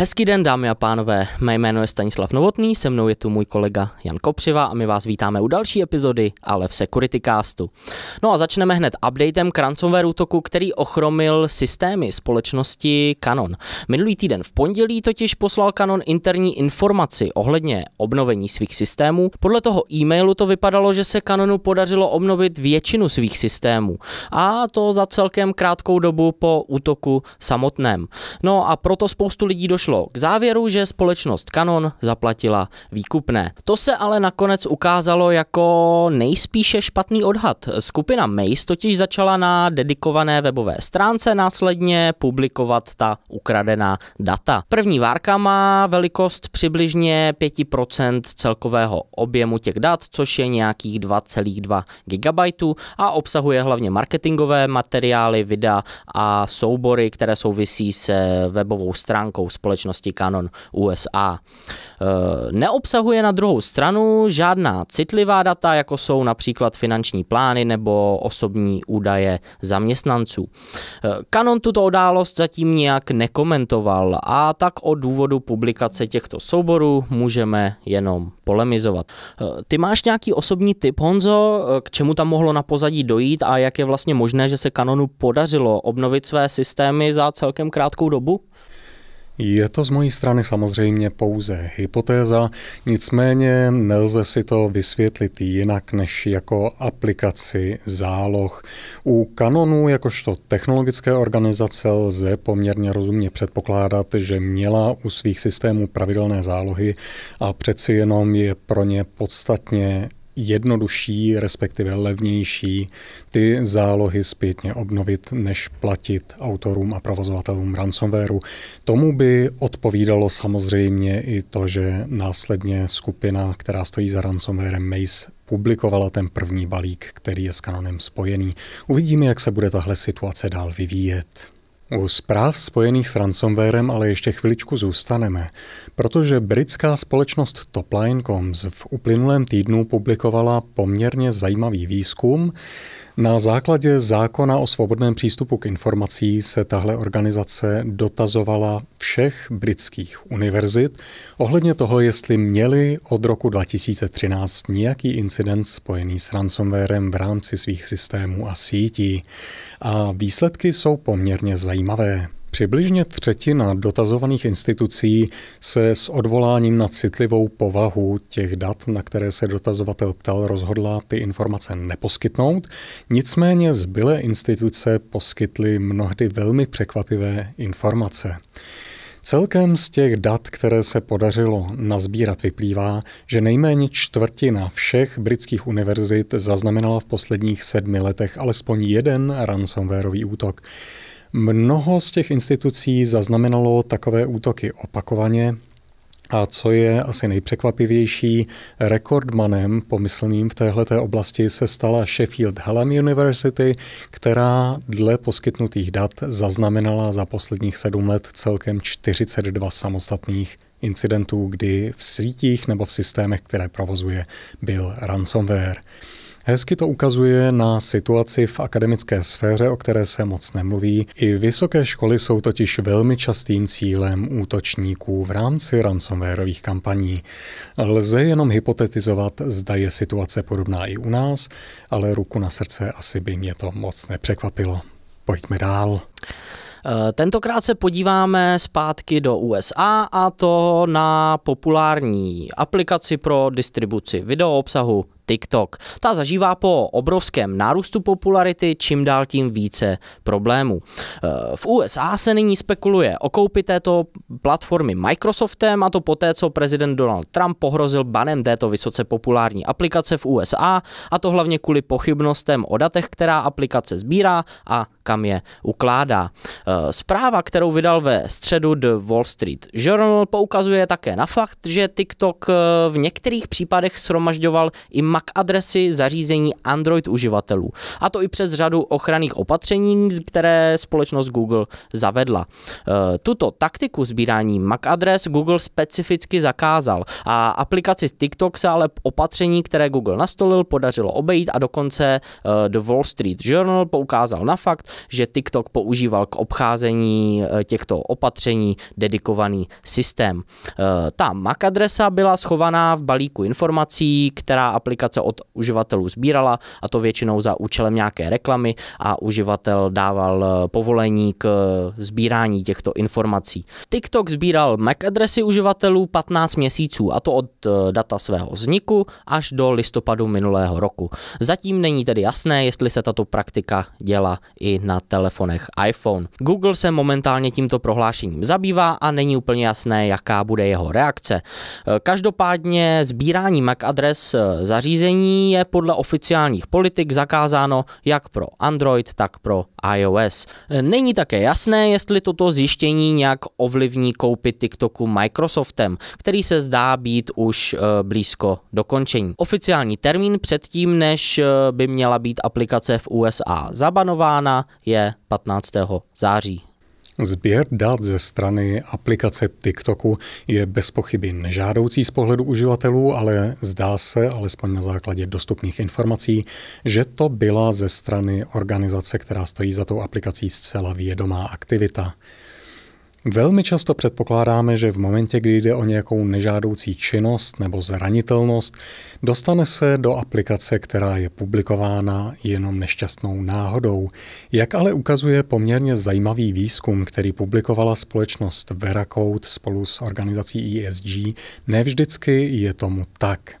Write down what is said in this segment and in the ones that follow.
Hezký den, dámy a pánové. Mé jméno je Stanislav Novotný, se mnou je tu můj kolega Jan Kopřiva a my vás vítáme u další epizody, ale v Castu. No a začneme hned updatem k ransomware útoku, který ochromil systémy společnosti Canon. Minulý týden v pondělí totiž poslal Canon interní informaci ohledně obnovení svých systémů. Podle toho e-mailu to vypadalo, že se Canonu podařilo obnovit většinu svých systémů. A to za celkem krátkou dobu po útoku samotném. No a proto spoustu lidí došlo došlo k závěru, že společnost Canon zaplatila výkupné. To se ale nakonec ukázalo jako nejspíše špatný odhad. Skupina Mace totiž začala na dedikované webové stránce následně publikovat ta ukradená data. První várka má velikost přibližně 5% celkového objemu těch dat, což je nějakých 2,2 GB a obsahuje hlavně marketingové materiály, videa a soubory, které souvisí se webovou stránkou společnosti společnosti Canon USA. Eh, neobsahuje na druhou stranu žádná citlivá data, jako jsou například finanční plány nebo osobní údaje zaměstnanců. Eh, Canon tuto událost zatím nijak nekomentoval a tak o důvodu publikace těchto souborů můžeme jenom polemizovat. Eh, ty máš nějaký osobní tip, Honzo, k čemu tam mohlo na pozadí dojít a jak je vlastně možné, že se Canonu podařilo obnovit své systémy za celkem krátkou dobu? Je to z mojí strany samozřejmě pouze hypotéza, nicméně nelze si to vysvětlit jinak než jako aplikaci záloh. U kanonu, jakožto technologické organizace lze poměrně rozumně předpokládat, že měla u svých systémů pravidelné zálohy a přeci jenom je pro ně podstatně jednodušší, respektive levnější ty zálohy zpětně obnovit, než platit autorům a provozovatelům ransomwareu. Tomu by odpovídalo samozřejmě i to, že následně skupina, která stojí za ransomwarem Mace, publikovala ten první balík, který je s kanonem spojený. Uvidíme, jak se bude tahle situace dál vyvíjet. U zpráv spojených s ransomwarem ale ještě chviličku zůstaneme, protože britská společnost Topline.coms v uplynulém týdnu publikovala poměrně zajímavý výzkum, na základě zákona o svobodném přístupu k informací se tahle organizace dotazovala všech britských univerzit ohledně toho, jestli měli od roku 2013 nějaký incident spojený s ransomwarem v rámci svých systémů a sítí. A výsledky jsou poměrně zajímavé. Přibližně třetina dotazovaných institucí se s odvoláním na citlivou povahu těch dat, na které se dotazovatel ptal, rozhodla ty informace neposkytnout. Nicméně zbylé instituce poskytly mnohdy velmi překvapivé informace. Celkem z těch dat, které se podařilo nazbírat, vyplývá, že nejméně čtvrtina všech britských univerzit zaznamenala v posledních sedmi letech alespoň jeden ransomwareový útok. Mnoho z těch institucí zaznamenalo takové útoky opakovaně, a co je asi nejpřekvapivější, rekordmanem pomyslným v této oblasti se stala Sheffield Hallam University, která dle poskytnutých dat zaznamenala za posledních sedm let celkem 42 samostatných incidentů, kdy v sítích nebo v systémech, které provozuje, byl ransomware. Hezky to ukazuje na situaci v akademické sféře, o které se moc nemluví. I vysoké školy jsou totiž velmi častým cílem útočníků v rámci ransomwareových kampaní. Lze jenom hypotetizovat, zda je situace podobná i u nás, ale ruku na srdce asi by mě to moc nepřekvapilo. Pojďme dál. Eh, tentokrát se podíváme zpátky do USA a to na populární aplikaci pro distribuci videoobsahu TikTok. Ta zažívá po obrovském nárůstu popularity čím dál tím více problémů. Eh, v USA se nyní spekuluje o koupi této platformy Microsoftem a to poté, co prezident Donald Trump pohrozil banem této vysoce populární aplikace v USA a to hlavně kvůli pochybnostem o datech, která aplikace sbírá a kam je ukládá. Eh, zpráva, kterou vydal ve středu The Wall Street Journal, poukazuje také na fakt, že TikTok eh, v některých případech sromažďoval i MAC adresy zařízení Android uživatelů. A to i přes řadu ochranných opatření, které společnost Google zavedla. E, tuto taktiku sbírání MAC adres Google specificky zakázal a aplikaci TikTok se ale opatření, které Google nastolil, podařilo obejít a dokonce e, The Wall Street Journal poukázal na fakt, že TikTok používal k obcházení e, těchto opatření dedikovaný systém. Ta MAC adresa byla schovaná v balíku informací, která aplikace aplikace od uživatelů sbírala a to většinou za účelem nějaké reklamy a uživatel dával eh, povolení k eh, sbírání těchto informací. TikTok sbíral MAC adresy uživatelů 15 měsíců a to od eh, data svého vzniku až do listopadu minulého roku. Zatím není tedy jasné, jestli se tato praktika děla i na telefonech iPhone. Google se momentálně tímto prohlášením zabývá a není úplně jasné, jaká bude jeho reakce. Každopádně sbírání MAC adres zařízení zařízení je podle oficiálních politik zakázáno jak pro Android, tak pro iOS. Není také jasné, jestli toto zjištění nějak ovlivní koupy TikToku Microsoftem, který se zdá být už eh, blízko dokončení. Oficiální termín předtím, než eh, by měla být aplikace v USA zabanována, je 15. září Sběr dát ze strany aplikace TikToku je bez pochyby nežádoucí z pohledu uživatelů, ale zdá se, alespoň na základě dostupných informací, že to byla ze strany organizace, která stojí za tou aplikací zcela vědomá aktivita. Velmi často předpokládáme, že v momentě, kdy jde o nějakou nežádoucí činnost nebo zranitelnost, dostane se do aplikace, která je publikována jenom nešťastnou náhodou. Jak ale ukazuje poměrně zajímavý výzkum, který publikovala společnost Veracode spolu s organizací ESG, nevždycky je tomu tak.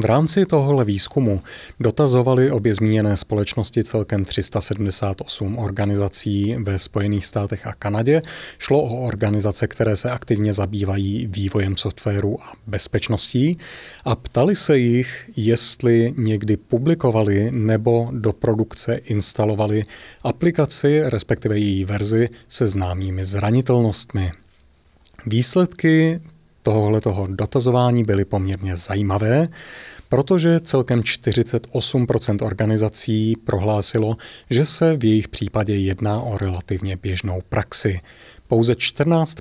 V rámci tohohle výzkumu dotazovali obě zmíněné společnosti celkem 378 organizací ve Spojených státech a Kanadě. Šlo o organizace, které se aktivně zabývají vývojem softwaru a bezpečností a ptali se jich, jestli někdy publikovali nebo do produkce instalovali aplikaci, respektive její verzi se známými zranitelnostmi. Výsledky tohohle toho dotazování byly poměrně zajímavé, protože celkem 48 organizací prohlásilo, že se v jejich případě jedná o relativně běžnou praxi. Pouze 14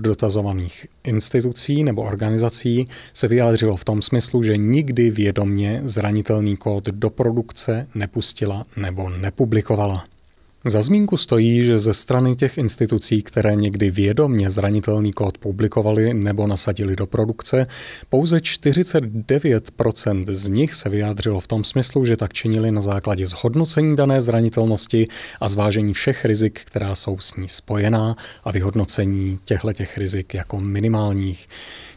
dotazovaných institucí nebo organizací se vyjádřilo v tom smyslu, že nikdy vědomně zranitelný kód do produkce nepustila nebo nepublikovala. Za zmínku stojí, že ze strany těch institucí, které někdy vědomně zranitelný kód publikovali nebo nasadili do produkce, pouze 49% z nich se vyjádřilo v tom smyslu, že tak činili na základě zhodnocení dané zranitelnosti a zvážení všech rizik, která jsou s ní spojená a vyhodnocení těchto těch rizik jako minimálních.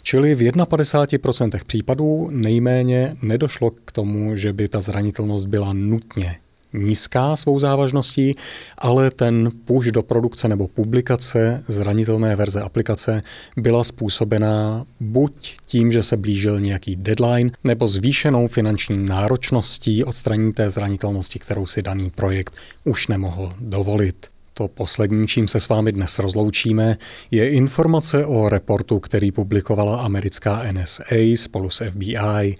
Čili v 51% případů nejméně nedošlo k tomu, že by ta zranitelnost byla nutně nízká svou závažností, ale ten push do produkce nebo publikace zranitelné verze aplikace byla způsobená buď tím, že se blížil nějaký deadline, nebo zvýšenou finanční náročností odstranění té zranitelnosti, kterou si daný projekt už nemohl dovolit. To poslední, čím se s vámi dnes rozloučíme, je informace o reportu, který publikovala americká NSA spolu s FBI.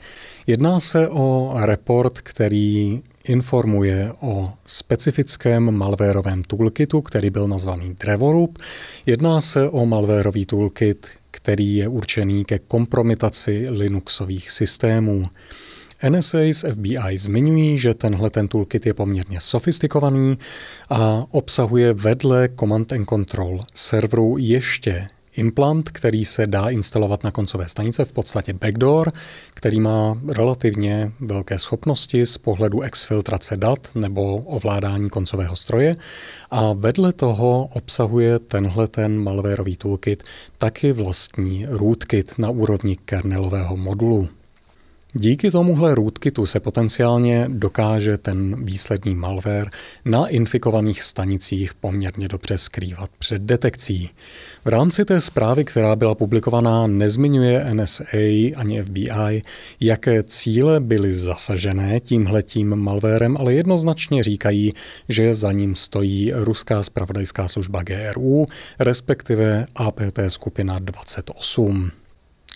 Jedná se o report, který informuje o specifickém malwareovém toolkitu, který byl nazvaný Drevorub. Jedná se o malwareový toolkit, který je určený ke kompromitaci Linuxových systémů. NSA z FBI zmiňují, že tenhle ten toolkit je poměrně sofistikovaný a obsahuje vedle Command and Control serveru ještě implant, který se dá instalovat na koncové stanice, v podstatě backdoor, který má relativně velké schopnosti z pohledu exfiltrace dat nebo ovládání koncového stroje. A vedle toho obsahuje tenhle ten malwareový toolkit taky vlastní rootkit na úrovni kernelového modulu. Díky tomuhle rootkitu se potenciálně dokáže ten výsledný malware na infikovaných stanicích poměrně dobře skrývat před detekcí. V rámci té zprávy, která byla publikovaná, nezmiňuje NSA ani FBI, jaké cíle byly zasažené tímhletím malvérem, ale jednoznačně říkají, že za ním stojí ruská spravodajská služba GRU, respektive APT skupina 28.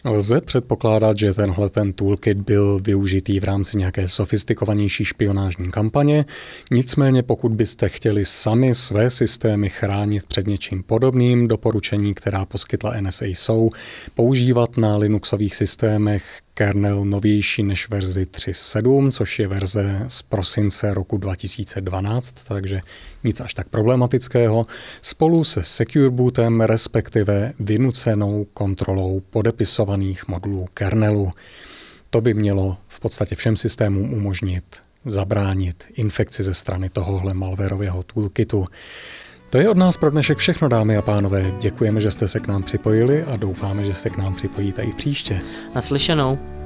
Lze předpokládat, že tenhle ten toolkit byl využitý v rámci nějaké sofistikovanější špionážní kampaně, nicméně pokud byste chtěli sami své systémy chránit před něčím podobným, doporučení, která poskytla NSA jsou, používat na Linuxových systémech kernel novější než verzi 3.7, což je verze z prosince roku 2012, takže nic až tak problematického, spolu se Secure Bootem, respektive vynucenou kontrolou podepisovaných modulů kernelu. To by mělo v podstatě všem systémům umožnit zabránit infekci ze strany tohohle malwareového toolkitu. To je od nás pro dnešek všechno, dámy a pánové. Děkujeme, že jste se k nám připojili a doufáme, že se k nám připojíte i příště. Naslyšenou.